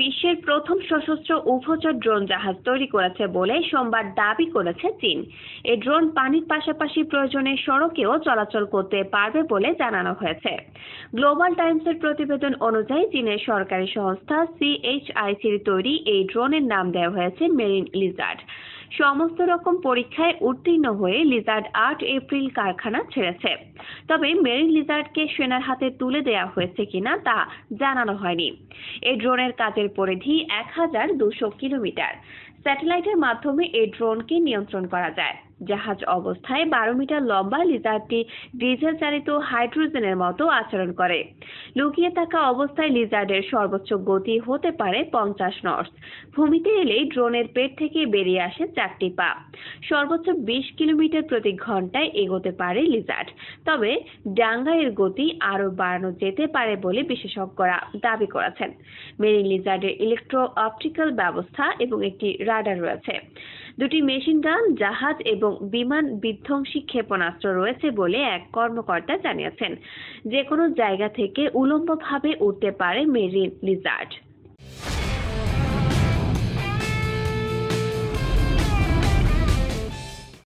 বিশ্বের প্রথম সশস্ত্র উভচর ড্রোন জাহাজ তৈরি করেছে বলে সোমবার দাবি করেছে চীন এই ড্রোন পানির পাশাপাশি প্রয়োজনে সড়কেও চলাচল করতে পারবে বলে জানানো হয়েছে গ্লোবাল টাইমসের প্রতিবেদন অনুযায়ী চীনের সরকারি সংস্থা সিএইচআইসির তৈরি এই ড্রোনের নাম দেওয়া হয়েছে মেরিন লিজার্ড সমস্ত রকম পরীক্ষায় উত্তীর্ণ হয়ে লিজার্ড আট এপ্রিল কারখানা ছেড়েছে তবে মেরিন লিজার্ডকে সেনার হাতে তুলে দেয়া হয়েছে কিনা তা জানানো হয়নি এই ড্রোনের কাজের পরিধি এক হাজার দুশো কিলোমিটার স্যাটেলাইটের মাধ্যমে এই ড্রোনকে নিয়ন্ত্রণ করা যায় জাহাজ অবস্থায় বারো মিটার লম্বা লিজার্ডটি ডিজেল চালিত হাইড্রোজেনের মতো আচরণ করে লুকিয়ে থাকা অবস্থায় লিজার্ডের সর্বোচ্চ গতি হতে পারে পঞ্চাশ নর্স ভূমিতে এলেই ড্রোনের পেট থেকে বেরিয়ে আসে চারটি পা সর্বোচ্চ বিশ কিলোমিটার প্রতি ঘন্টায় এগোতে পারে লিজার্ড তবে ডাঙ্গা এর গতি আরও বাড়ানো যেতে পারে বলে বিশেষজ্ঞরা দাবি করেছেন মেরিন লিজার্ডের ইলেকট্রো অপটিক্যাল ব্যবস্থা এবং একটি রাডার রয়েছে দুটি মেশিনগান জাহাজ এবং বিমান বিধ্বংসী ক্ষেপণাস্ত্র রয়েছে বলে এক কর্মকর্তা জানিয়েছেন যে কোনো জায়গা থেকে উলম্বভাবে উঠতে পারে মেরিন লিজার্ড